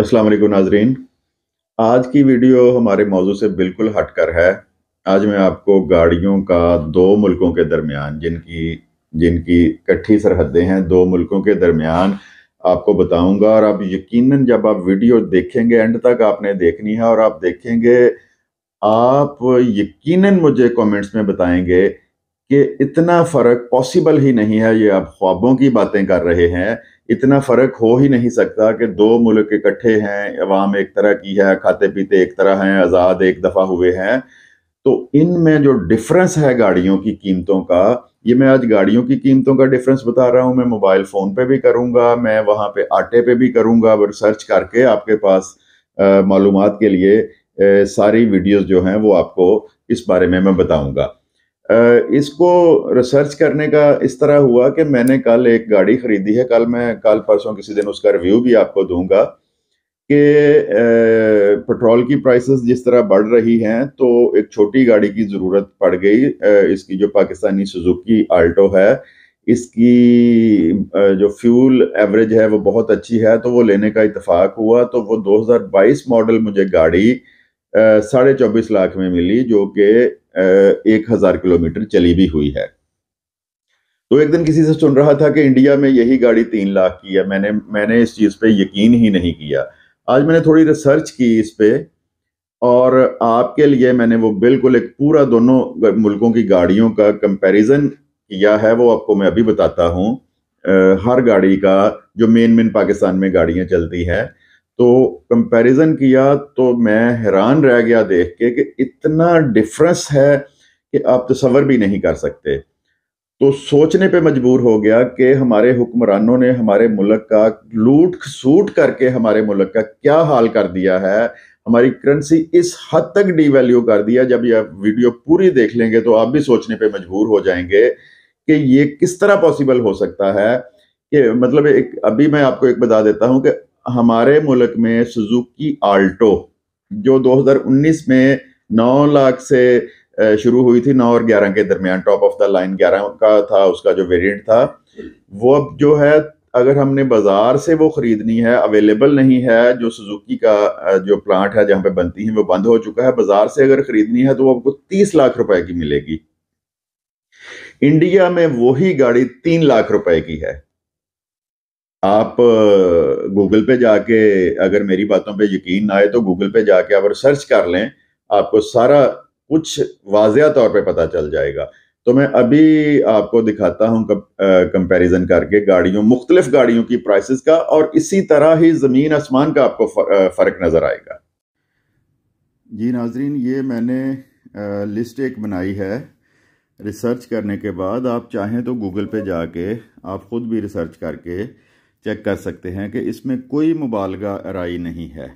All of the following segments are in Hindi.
अस्सलाम वालेकुम नाजरीन आज की वीडियो हमारे मौजू से बिल्कुल हटकर है आज मैं आपको गाड़ियों का दो मुल्कों के दरमियान जिनकी जिनकी इकट्ठी सरहदें हैं दो मुल्कों के दरमियान आपको बताऊंगा और आप यकीनन जब आप वीडियो देखेंगे एंड तक आपने देखनी है और आप देखेंगे आप यकीनन मुझे कमेंट्स में बताएंगे कि इतना फ़र्क पॉसिबल ही नहीं है ये आप ख्वाबों की बातें कर रहे हैं इतना फ़र्क हो ही नहीं सकता कि दो मुल्क इकट्ठे हैं अवाम एक तरह की है खाते पीते एक तरह हैं आज़ाद एक दफ़ा हुए हैं तो इनमें जो डिफरेंस है गाड़ियों की कीमतों का ये मैं आज गाड़ियों की कीमतों का डिफरेंस बता रहा हूँ मैं मोबाइल फ़ोन पे भी करूँगा मैं वहाँ पे आटे पे भी करूँगा रिसर्च करके आपके पास मालूम के लिए ए, सारी वीडियोस जो हैं वो आपको इस बारे में मैं बताऊँगा इसको रिसर्च करने का इस तरह हुआ कि मैंने कल एक गाड़ी खरीदी है कल मैं कल परसों किसी दिन उसका रिव्यू भी आपको दूंगा कि पेट्रोल की प्राइसेस जिस तरह बढ़ रही हैं तो एक छोटी गाड़ी की ज़रूरत पड़ गई इसकी जो पाकिस्तानी सुजुकी आल्टो है इसकी जो फ्यूल एवरेज है वो बहुत अच्छी है तो वो लेने का इतफाक हुआ तो वो 2022 मॉडल मुझे गाड़ी साढ़े चौबीस लाख में मिली जो कि एक हज़ार किलोमीटर चली भी हुई है तो एक दिन किसी से सुन रहा था कि इंडिया में यही गाड़ी तीन लाख की है मैंने मैंने इस चीज़ पे यकीन ही नहीं किया आज मैंने थोड़ी रिसर्च की इस पे और आपके लिए मैंने वो बिल्कुल एक पूरा दोनों मुल्कों की गाड़ियों का कंपैरिजन किया है वो आपको मैं अभी बताता हूँ हर गाड़ी का जो मेन मेन पाकिस्तान में गाड़ियाँ चलती हैं तो कंपैरिजन किया तो मैं हैरान रह गया देख के कि इतना डिफरेंस है कि आप तस्वर भी नहीं कर सकते तो सोचने पे मजबूर हो गया कि हमारे हुक्मरानों ने हमारे मुल्क का लूट सूट करके हमारे मुल्क का क्या हाल कर दिया है हमारी करेंसी इस हद तक डीवैल्यू कर दिया जब यह वीडियो पूरी देख लेंगे तो आप भी सोचने पे मजबूर हो जाएंगे कि ये किस तरह पॉसिबल हो सकता है कि मतलब एक अभी मैं आपको एक बता देता हूं कि हमारे मुल्क में सुजुकी आल्टो जो 2019 में 9 लाख से शुरू हुई थी 9 और 11 के दरमियान टॉप ऑफ द लाइन 11 का था उसका जो वेरिएंट था वो अब जो है अगर हमने बाज़ार से वो ख़रीदनी है अवेलेबल नहीं है जो सुजुकी का जो प्लांट है जहां पे बनती है वो बंद हो चुका है बाज़ार से अगर ख़रीदनी है तो वो आपको तीस लाख रुपए की मिलेगी इंडिया में वही गाड़ी तीन लाख रुपए की है आप गूगल पे जाके अगर मेरी बातों पे यकीन आए तो गूगल पे जाके आप सर्च कर लें आपको सारा कुछ वाजिया तौर पे पता चल जाएगा तो मैं अभी आपको दिखाता हूँ कंपैरिजन करके गाड़ियों मुख्तलिफ गाड़ियों की प्राइसेस का और इसी तरह ही ज़मीन आसमान का आपको फ़र्क नज़र आएगा जी नाजरीन ये मैंने लिस्ट एक बनाई है रिसर्च करने के बाद आप चाहें तो गूगल पे जाके आप ख़ुद भी रिसर्च करके चेक कर सकते हैं कि इसमें कोई मुबालगा राई नहीं है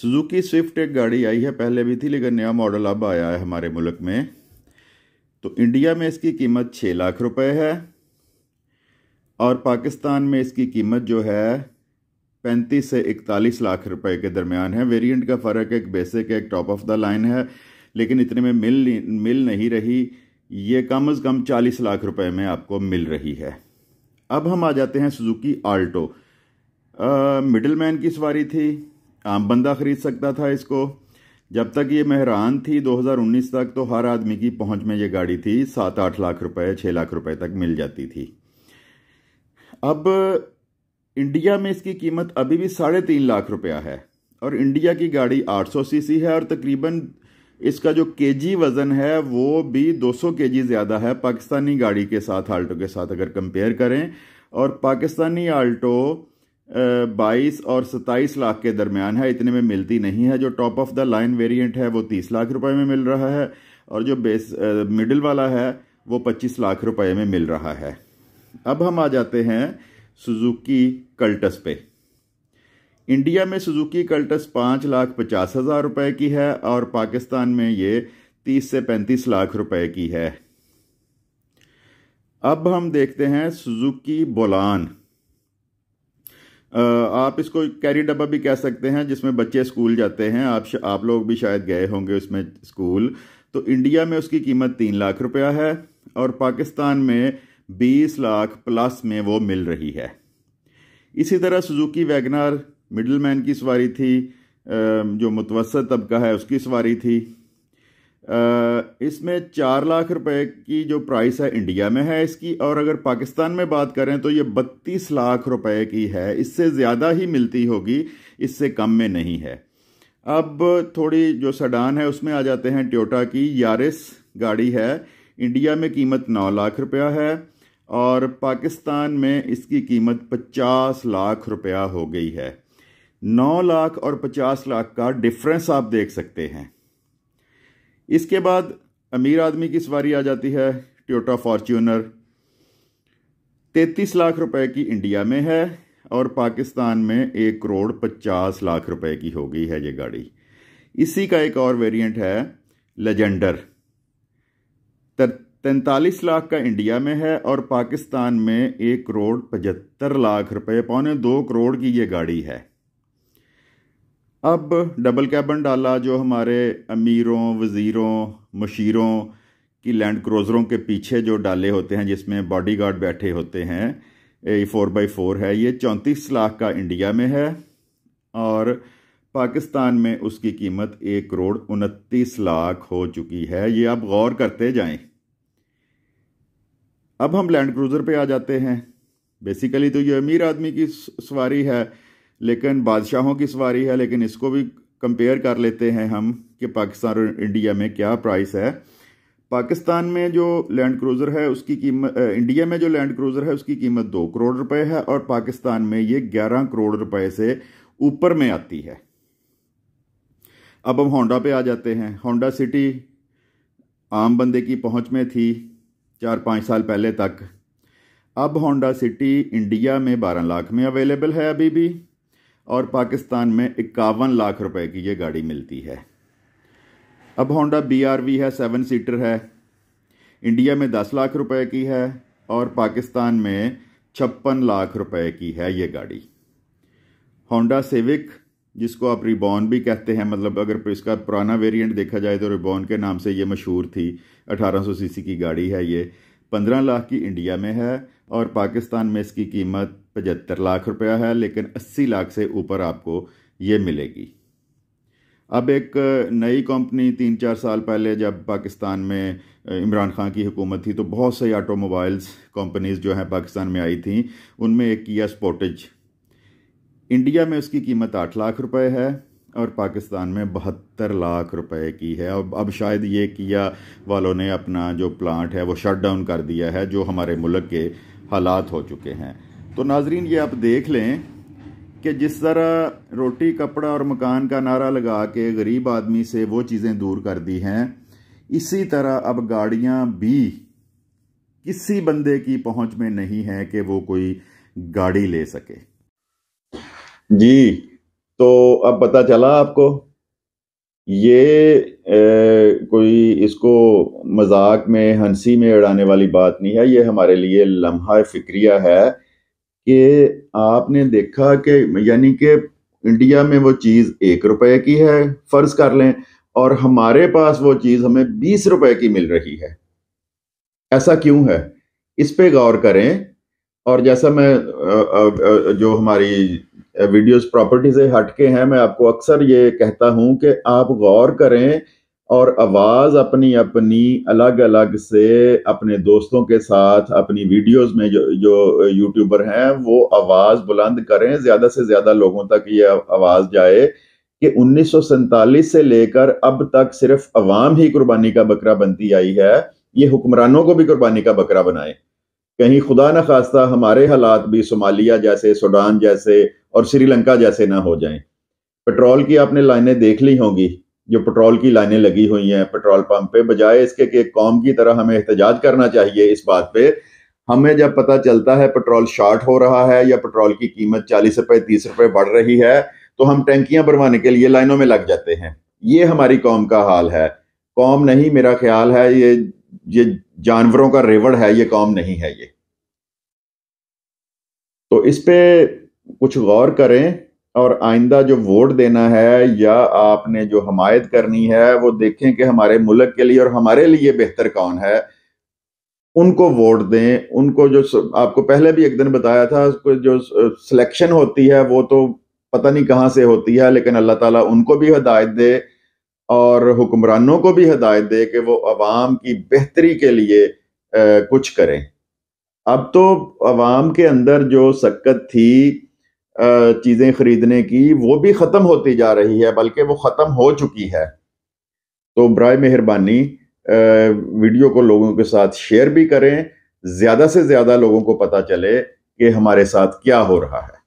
सुजुकी स्विफ्ट एक गाड़ी आई है पहले भी थी लेकिन नया मॉडल अब आया है हमारे मुल्क में तो इंडिया में इसकी कीमत छः लाख रुपए है और पाकिस्तान में इसकी कीमत जो है पैंतीस से इकतालीस लाख रुपए के दरमियान है वेरिएंट का फ़र्क एक बेसिक एक टॉप ऑफ द लाइन है लेकिन इतने में मिल मिल नहीं रही ये कम अज़ कम चालीस लाख रुपये में आपको मिल रही है अब हम आ जाते हैं सुजुकी आल्टो मिडल मैन की सवारी थी आम बंदा खरीद सकता था इसको जब तक ये मेहरान थी 2019 तक तो हर आदमी की पहुंच में ये गाड़ी थी सात आठ लाख रुपए छः लाख रुपए तक मिल जाती थी अब इंडिया में इसकी कीमत अभी भी साढ़े तीन लाख रुपया है और इंडिया की गाड़ी 800 सीसी है और तकरीबन इसका जो केजी वज़न है वो भी 200 केजी ज़्यादा है पाकिस्तानी गाड़ी के साथ आल्टो के साथ अगर कंपेयर करें और पाकिस्तानी आल्टो बाईस और सत्ताईस लाख के दरमियान है इतने में मिलती नहीं है जो top of the line variant है वो तीस लाख रुपए में मिल रहा है और जो बेस मिडिल वाला है वो पच्चीस लाख रुपए में मिल रहा है अब हम आ जाते हैं सुजुकी कल्टस पे इंडिया में सुजुकी कल्टस पाँच लाख पचास हज़ार रुपये की है और पाकिस्तान में ये तीस से पैंतीस लाख रुपए की है अब हम देखते हैं सुजुकी बोलान आप इसको कैरी डब्बा भी कह सकते हैं जिसमें बच्चे स्कूल जाते हैं आप आप लोग भी शायद गए होंगे उसमें स्कूल तो इंडिया में उसकी कीमत तीन लाख रुपया है और पाकिस्तान में बीस लाख प्लस में वो मिल रही है इसी तरह सुजुकी वैगनार मिडल मैन की सवारी थी जो मुतवसत तबका है उसकी सवारी थी इसमें चार लाख रुपए की जो प्राइस है इंडिया में है इसकी और अगर पाकिस्तान में बात करें तो ये बत्तीस लाख रुपए की है इससे ज़्यादा ही मिलती होगी इससे कम में नहीं है अब थोड़ी जो सडान है उसमें आ जाते हैं ट्योटा की यारिस गाड़ी है इंडिया में कीमत नौ लाख रुपया है और पाकिस्तान में इसकी कीमत पचास लाख रुपया हो गई है नौ लाख और पचास लाख का डिफरेंस आप देख सकते हैं इसके बाद अमीर आदमी की सवारी आ जाती है ट्योटा फॉर्च्यूनर तैतीस लाख रुपए की इंडिया में है और पाकिस्तान में एक करोड़ पचास लाख रुपए की हो गई है ये गाड़ी इसी का एक और वेरिएंट है लेजेंडर तैंतालीस लाख का इंडिया में है और पाकिस्तान में एक करोड़ पचहत्तर लाख रुपए पौने दो करोड़ की ये गाड़ी है अब डबल कैबन डाला जो हमारे अमीरों वज़ीरों मशीरों की लैंड क्रोज़रों के पीछे जो डाले होते हैं जिसमें बॉडी गार्ड बैठे होते हैं ए फोर बाई फोर है ये चौंतीस लाख का इंडिया में है और पाकिस्तान में उसकी कीमत एक करोड़ उनतीस लाख हो चुकी है ये आप गौर करते जाएं अब हम लैंड क्रूज़र पे आ जाते हैं बेसिकली तो ये अमीर आदमी की सवारी है लेकिन बादशाहों की सवारी है लेकिन इसको भी कंपेयर कर लेते हैं हम कि पाकिस्तान और इंडिया में क्या प्राइस है पाकिस्तान में जो लैंड क्रूज़र है उसकी कीमत इंडिया में जो लैंड क्रूज़र है उसकी कीमत दो करोड़ रुपए है और पाकिस्तान में ये ग्यारह करोड़ रुपए से ऊपर में आती है अब हम होंडा पे आ जाते हैं होंडा सिटी आम बंदे की पहुंच में थी चार पाँच साल पहले तक अब होंडा सिटी इंडिया में बारह लाख में अवेलेबल है अभी भी और पाकिस्तान में इक्यावन लाख रुपए की ये गाड़ी मिलती है अब होंडा बी आर वी है सेवन सीटर है इंडिया में दस लाख रुपए की है और पाकिस्तान में छप्पन लाख रुपए की है ये गाड़ी होंडा सेविक जिसको आप रिबॉन भी कहते हैं मतलब अगर इसका पुराना वेरिएंट देखा जाए तो रिबॉन के नाम से ये मशहूर थी 1800 सीसी की गाड़ी है ये 15 लाख की इंडिया में है और पाकिस्तान में इसकी कीमत पचहत्तर लाख रुपया है लेकिन अस्सी लाख से ऊपर आपको ये मिलेगी अब एक नई कंपनी तीन चार साल पहले जब पाकिस्तान में इमरान खान की हुकूमत थी तो बहुत सारी ऑटोमोबाइल्स कंपनीज जो हैं पाकिस्तान में आई थी उनमें एक किया स्पोर्टेज इंडिया में उसकी कीमत आठ लाख रुपए है और पाकिस्तान में बहत्तर लाख रुपए की है अब अब शायद ये किया वालों ने अपना जो प्लांट है वो शट डाउन कर दिया है जो हमारे मुल्क के हालात हो चुके हैं तो नाजरीन ये आप देख लें कि जिस तरह रोटी कपड़ा और मकान का नारा लगा के गरीब आदमी से वो चीज़ें दूर कर दी हैं इसी तरह अब गाड़ियाँ भी किसी बंदे की पहुंच में नहीं है कि वो कोई गाड़ी ले सके जी तो अब पता चला आपको ये ए, कोई इसको मजाक में हंसी में उड़ाने वाली बात नहीं है ये हमारे लिए लम्हा फिक्रिया है कि आपने देखा कि यानी कि इंडिया में वो चीज़ एक रुपए की है फ़र्ज़ कर लें और हमारे पास वो चीज़ हमें बीस रुपए की मिल रही है ऐसा क्यों है इस पे गौर करें और जैसा मैं जो हमारी वीडियोस प्रॉपर्टी से हटके हैं मैं आपको अक्सर ये कहता हूँ कि आप गौर करें और आवाज़ अपनी अपनी अलग अलग से अपने दोस्तों के साथ अपनी वीडियोस में जो जो यूट्यूबर हैं वो आवाज़ बुलंद करें ज़्यादा से ज़्यादा लोगों तक ये आवाज़ जाए कि उन्नीस से लेकर अब तक सिर्फ अवाम ही कुर्बानी का बकरा बनती आई है ये हुक्मरानों को भी कुर्बानी का बकरा बनाए कहीं खुदा न खास्ता हमारे हालात भी सोमालिया जैसे सूडान जैसे और श्रीलंका जैसे ना हो जाएं पेट्रोल की आपने लाइनें देख ली होंगी जो पेट्रोल की लाइनें लगी हुई हैं पेट्रोल पंप पे बजाय इसके कि कौम की तरह हमें एहतजाज करना चाहिए इस बात पे हमें जब पता चलता है पेट्रोल शार्ट हो रहा है या पेट्रोल की कीमत चालीस रुपए तीस रुपए बढ़ रही है तो हम टैंकियां भरवाने के लिए लाइनों में लग जाते हैं ये हमारी कौम का हाल है कौम नहीं मेरा ख्याल है ये ये जानवरों का रेवड़ है ये कौम नहीं है ये तो इस पर कुछ गौर करें और आइंदा जो वोट देना है या आपने जो हमायत करनी है वो देखें कि हमारे मुल्क के लिए और हमारे लिए बेहतर कौन है उनको वोट दें उनको जो आपको पहले भी एक दिन बताया था जो सिलेक्शन होती है वो तो पता नहीं कहाँ से होती है लेकिन अल्लाह ताला उनको भी हदायत दे और हुक्मरानों को भी हदायत दे कि वो आवाम की बेहतरी के लिए आ, कुछ करें अब तो आवाम के अंदर जो सक्कत थी चीज़ें खरीदने की वो भी ख़त्म होती जा रही है बल्कि वो ख़त्म हो चुकी है तो बर मेहरबानी वीडियो को लोगों के साथ शेयर भी करें ज़्यादा से ज़्यादा लोगों को पता चले कि हमारे साथ क्या हो रहा है